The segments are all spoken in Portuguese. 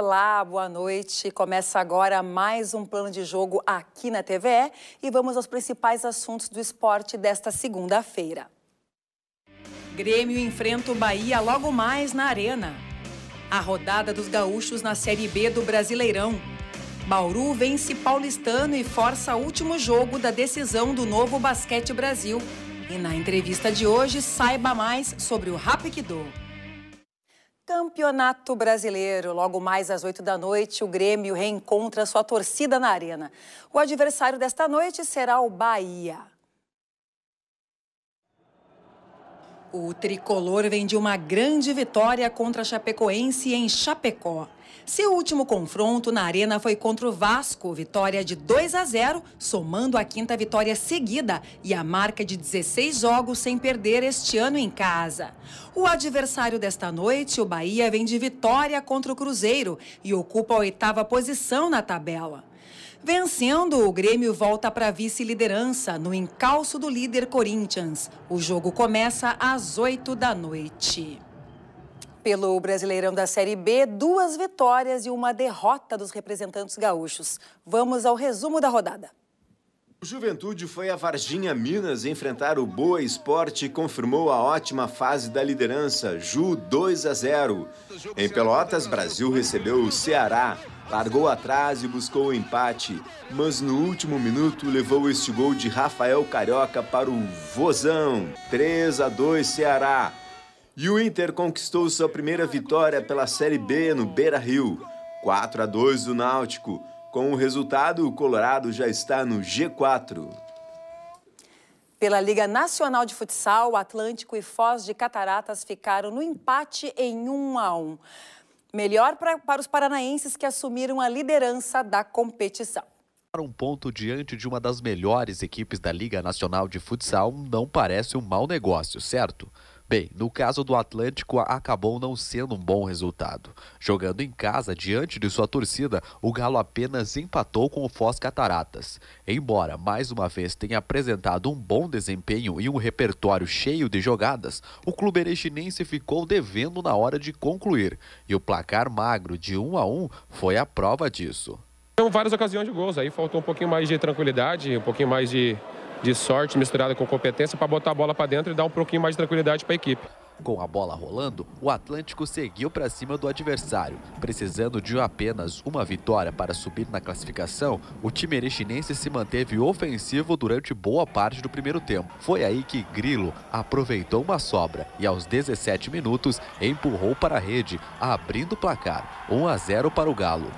Olá, boa noite. Começa agora mais um plano de jogo aqui na TVE e vamos aos principais assuntos do esporte desta segunda-feira. Grêmio enfrenta o Bahia logo mais na Arena. A rodada dos gaúchos na Série B do Brasileirão. Bauru vence Paulistano e força o último jogo da decisão do novo Basquete Brasil. E na entrevista de hoje, saiba mais sobre o Rapkido. Campeonato Brasileiro. Logo mais às 8 da noite, o Grêmio reencontra sua torcida na arena. O adversário desta noite será o Bahia. O tricolor vem de uma grande vitória contra a Chapecoense em Chapecó. Seu último confronto na Arena foi contra o Vasco, vitória de 2 a 0, somando a quinta vitória seguida e a marca de 16 jogos sem perder este ano em casa. O adversário desta noite, o Bahia, vem de vitória contra o Cruzeiro e ocupa a oitava posição na tabela. Vencendo, o Grêmio volta para vice-liderança no encalço do líder Corinthians. O jogo começa às 8 da noite. Pelo Brasileirão da Série B, duas vitórias e uma derrota dos representantes gaúchos. Vamos ao resumo da rodada. O Juventude foi a Varginha Minas enfrentar o Boa Esporte e confirmou a ótima fase da liderança, Ju 2 a 0. Em Pelotas, Brasil recebeu o Ceará. Largou atrás e buscou o empate, mas no último minuto levou este gol de Rafael Carioca para o Vozão. 3 a 2 Ceará. E o Inter conquistou sua primeira vitória pela Série B no Beira-Rio. 4 a 2 do Náutico. Com o resultado, o Colorado já está no G4. Pela Liga Nacional de Futsal, Atlântico e Foz de Cataratas ficaram no empate em 1 a 1. Melhor pra, para os paranaenses que assumiram a liderança da competição. Um ponto diante de uma das melhores equipes da Liga Nacional de Futsal não parece um mau negócio, certo? Bem, no caso do Atlântico, acabou não sendo um bom resultado. Jogando em casa, diante de sua torcida, o Galo apenas empatou com o Foz Cataratas. Embora, mais uma vez, tenha apresentado um bom desempenho e um repertório cheio de jogadas, o clube ereginense ficou devendo na hora de concluir, e o placar magro de 1 a 1 foi a prova disso. Tivemos várias ocasiões de gols, aí faltou um pouquinho mais de tranquilidade, um pouquinho mais de de sorte misturada com competência para botar a bola para dentro e dar um pouquinho mais de tranquilidade para a equipe. Com a bola rolando, o Atlântico seguiu para cima do adversário. Precisando de apenas uma vitória para subir na classificação, o time erechinense se manteve ofensivo durante boa parte do primeiro tempo. Foi aí que Grilo aproveitou uma sobra e, aos 17 minutos, empurrou para a rede, abrindo o placar 1 a 0 para o Galo.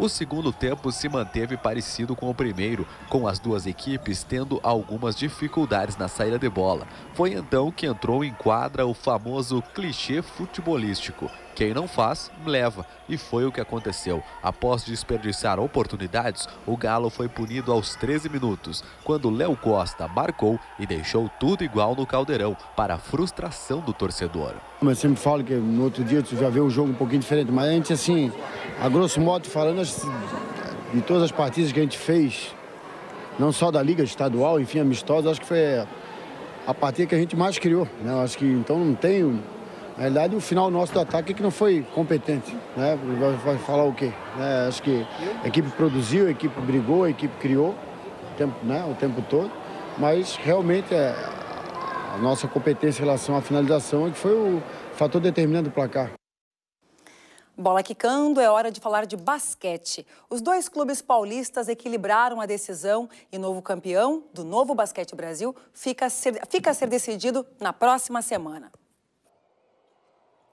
O segundo tempo se manteve parecido com o primeiro, com as duas equipes tendo algumas dificuldades na saída de bola. Foi então que entrou em quadra o famoso clichê futebolístico. Quem não faz, leva. E foi o que aconteceu. Após desperdiçar oportunidades, o Galo foi punido aos 13 minutos, quando Léo Costa marcou e deixou tudo igual no Caldeirão, para a frustração do torcedor. Eu sempre falo que no outro dia tu já vê o jogo um pouquinho diferente, mas a gente, assim, a grosso modo falando, de todas as partidas que a gente fez, não só da Liga Estadual, enfim, amistosa, acho que foi a partida que a gente mais criou. Né? Acho que então não tem na verdade, o final nosso do ataque é que não foi competente, né? Vai falar o quê? É, acho que a equipe produziu, a equipe brigou, a equipe criou o tempo, né? o tempo todo, mas realmente é, a nossa competência em relação à finalização é que foi o fator determinante do placar. Bola quicando, é hora de falar de basquete. Os dois clubes paulistas equilibraram a decisão e novo campeão do Novo Basquete Brasil fica a ser, fica a ser decidido na próxima semana.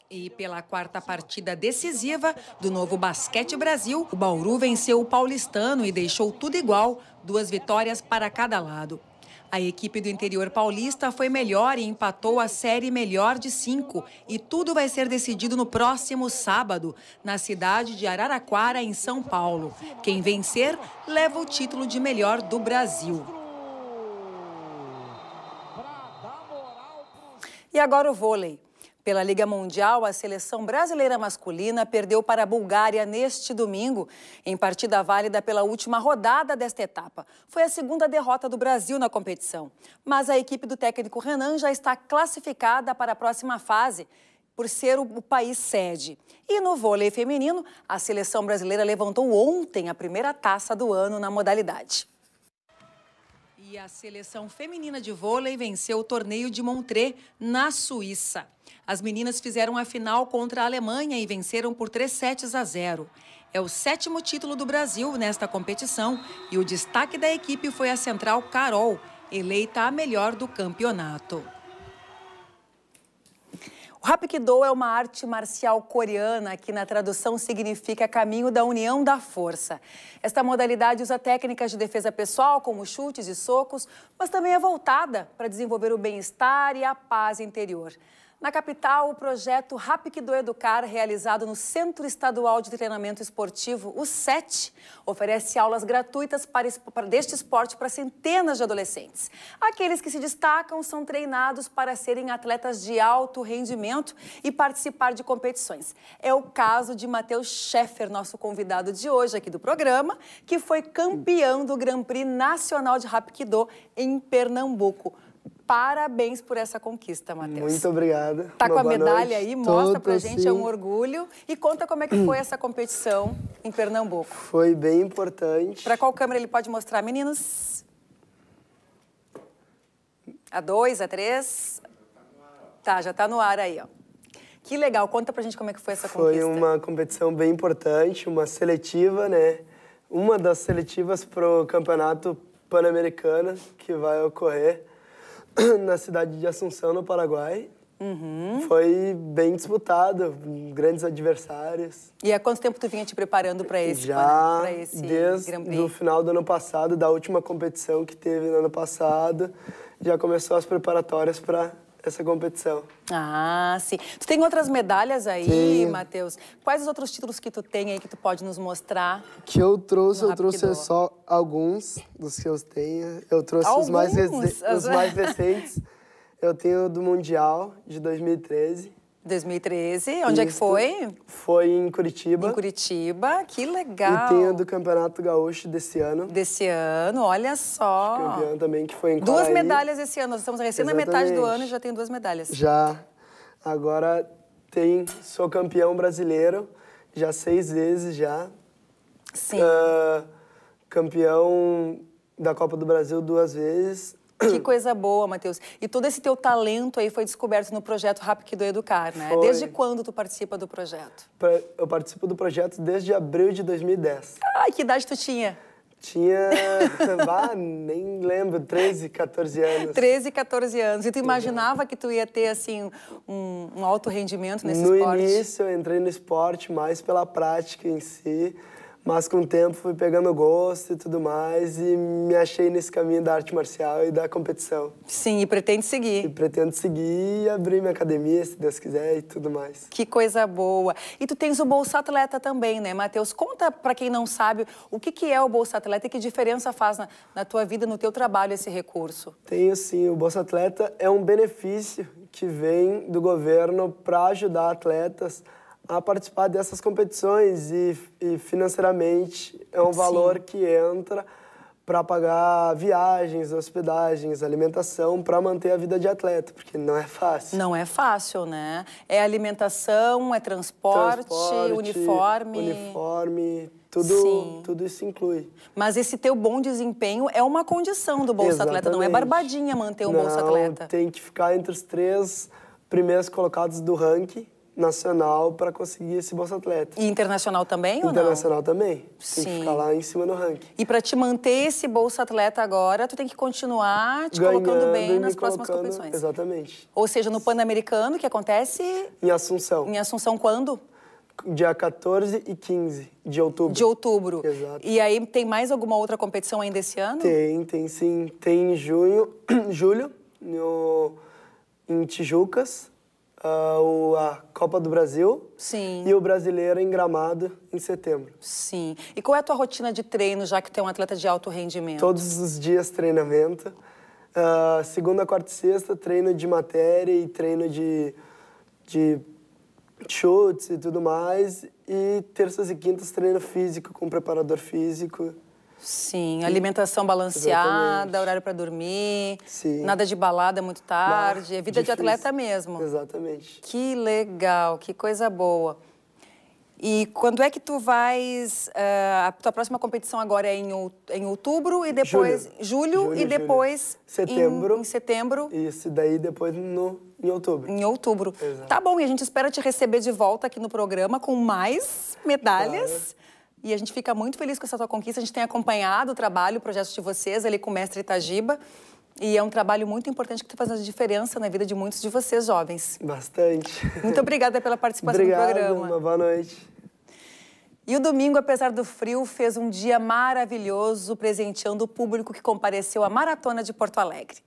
E pela quarta partida decisiva do novo Basquete Brasil, o Bauru venceu o paulistano e deixou tudo igual, duas vitórias para cada lado. A equipe do interior paulista foi melhor e empatou a série melhor de cinco. E tudo vai ser decidido no próximo sábado, na cidade de Araraquara, em São Paulo. Quem vencer leva o título de melhor do Brasil. E agora o vôlei. Pela Liga Mundial, a seleção brasileira masculina perdeu para a Bulgária neste domingo, em partida válida pela última rodada desta etapa. Foi a segunda derrota do Brasil na competição. Mas a equipe do técnico Renan já está classificada para a próxima fase, por ser o país sede. E no vôlei feminino, a seleção brasileira levantou ontem a primeira taça do ano na modalidade. E a seleção feminina de vôlei venceu o torneio de Montreux, na Suíça. As meninas fizeram a final contra a Alemanha e venceram por 3 sets a 0. É o sétimo título do Brasil nesta competição e o destaque da equipe foi a central Carol, eleita a melhor do campeonato. O Hapkido é uma arte marcial coreana que, na tradução, significa caminho da união da força. Esta modalidade usa técnicas de defesa pessoal, como chutes e socos, mas também é voltada para desenvolver o bem-estar e a paz interior. Na capital, o projeto Rapkido Educar, realizado no Centro Estadual de Treinamento Esportivo, o SET, oferece aulas gratuitas para, para, deste esporte para centenas de adolescentes. Aqueles que se destacam são treinados para serem atletas de alto rendimento e participar de competições. É o caso de Matheus Scheffer, nosso convidado de hoje aqui do programa, que foi campeão do Grand Prix Nacional de Rapkido em Pernambuco. Parabéns por essa conquista, Matheus. Muito obrigada. Tá Uma com a medalha aí, mostra para pra gente, sim. é um orgulho. E conta como é que foi essa competição em Pernambuco. Foi bem importante. Para qual câmera ele pode mostrar, meninos? A dois, a três? Tá, já tá no ar aí, ó. Que legal, conta pra gente como é que foi essa competição. conquista. Foi uma competição bem importante, uma seletiva, né? Uma das seletivas pro Campeonato Pan-Americano que vai ocorrer na cidade de Assunção, no Paraguai. Uhum. Foi bem disputado, grandes adversários. E há quanto tempo tu vinha te preparando para esse Já pra esse desde o final do ano passado, da última competição que teve no ano passado, já começou as preparatórias para essa competição. Ah, sim. Tu tem outras medalhas aí, Matheus? Quais os outros títulos que tu tem aí que tu pode nos mostrar? Que eu trouxe, eu trouxe só alguns dos que eu tenho. Eu trouxe alguns? os mais, os mais recentes. eu tenho do Mundial de 2013. 2013, onde Isso. é que foi? Foi em Curitiba. Em Curitiba, que legal. E tem a do Campeonato Gaúcho desse ano. Desse ano, olha só. Campeão também, que foi em Duas Quaraí. medalhas esse ano, nós estamos recém na metade do ano e já tem duas medalhas. Já. Agora tem, sou campeão brasileiro, já seis vezes já. Sim. Uh, campeão da Copa do Brasil duas vezes, que coisa boa, Matheus. E todo esse teu talento aí foi descoberto no projeto Rápido Educar, né? Foi. Desde quando tu participa do projeto? Eu participo do projeto desde abril de 2010. Ah, que idade tu tinha? Tinha, bah, nem lembro, 13, 14 anos. 13, 14 anos. E tu imaginava que tu ia ter, assim, um, um alto rendimento nesse no esporte? No início, eu entrei no esporte mais pela prática em si. Mas com o tempo fui pegando gosto e tudo mais e me achei nesse caminho da arte marcial e da competição. Sim, e pretende seguir. E pretendo seguir e abrir minha academia, se Deus quiser, e tudo mais. Que coisa boa. E tu tens o Bolsa Atleta também, né, Matheus? Conta para quem não sabe o que, que é o Bolsa Atleta e que diferença faz na, na tua vida, no teu trabalho, esse recurso. Tenho sim. O Bolsa Atleta é um benefício que vem do governo para ajudar atletas a participar dessas competições e, e financeiramente é um Sim. valor que entra para pagar viagens, hospedagens, alimentação, para manter a vida de atleta, porque não é fácil. Não é fácil, né? É alimentação, é transporte, transporte uniforme. Uniforme, tudo, tudo isso inclui. Mas esse teu bom desempenho é uma condição do Bolsa Exatamente. Atleta, não é barbadinha manter o um Bolsa Atleta. Tem que ficar entre os três primeiros colocados do ranking nacional para conseguir esse Bolsa Atleta. E internacional também Internacional também. Sim. Tem que ficar lá em cima no ranking. E para te manter esse Bolsa Atleta agora, tu tem que continuar te Ganhando colocando bem nas próximas competições. Exatamente. Ou seja, no Pan-Americano, que acontece... Em Assunção. Em Assunção quando? Dia 14 e 15 de outubro. De outubro. Exato. E aí tem mais alguma outra competição ainda esse ano? Tem, tem sim. Tem em junho, julho, no, em Tijucas uh, a Copa do Brasil. Sim. E o Brasileiro em Gramado em setembro. Sim. E qual é a tua rotina de treino, já que tu é um atleta de alto rendimento? Todos os dias treinamento. Uh, segunda, quarta e sexta, treino de matéria e treino de, de chutes e tudo mais. E terças e quintas, treino físico com preparador físico. Sim, alimentação balanceada, Exatamente. horário para dormir, Sim. nada de balada é muito tarde, é vida difícil. de atleta mesmo. Exatamente. Que legal, que coisa boa. E quando é que tu vais? Uh, a tua próxima competição agora é em, em outubro e depois julho, julho, julho e depois julho. setembro. Em, em, setembro. Isso, daí depois no em outubro. Em outubro. Exato. Tá bom, e a gente espera te receber de volta aqui no programa com mais medalhas. Claro e a gente fica muito feliz com essa tua conquista. A gente tem acompanhado o trabalho, o projeto de vocês ali com o mestre Itagiba. E é um trabalho muito importante que está fazendo diferença na vida de muitos de vocês, jovens. Bastante. Muito obrigada pela participação Obrigado, no programa. Uma boa noite. E o domingo, apesar do frio, fez um dia maravilhoso, presenteando o público que compareceu à Maratona de Porto Alegre.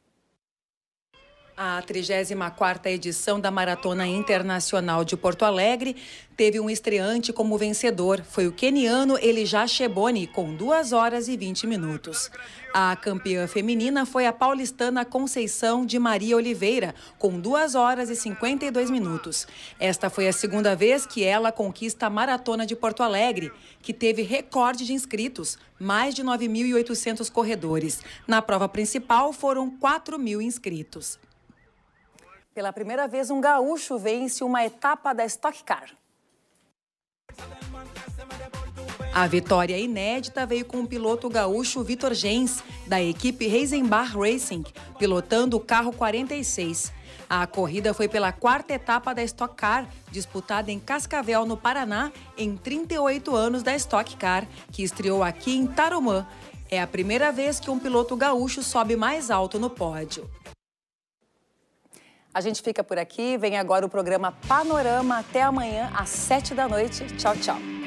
A 34ª edição da Maratona Internacional de Porto Alegre teve um estreante como vencedor. Foi o queniano Elijah Cheboni, com 2 horas e 20 minutos. A campeã feminina foi a paulistana Conceição de Maria Oliveira, com 2 horas e 52 minutos. Esta foi a segunda vez que ela conquista a Maratona de Porto Alegre, que teve recorde de inscritos, mais de 9.800 corredores. Na prova principal foram 4 mil inscritos. Pela primeira vez, um gaúcho vence uma etapa da Stock Car. A vitória inédita veio com o piloto gaúcho Vitor Gens, da equipe Reisenbach Racing, pilotando o carro 46. A corrida foi pela quarta etapa da Stock Car, disputada em Cascavel, no Paraná, em 38 anos da Stock Car, que estreou aqui em Tarumã. É a primeira vez que um piloto gaúcho sobe mais alto no pódio. A gente fica por aqui. Vem agora o programa Panorama. Até amanhã, às sete da noite. Tchau, tchau.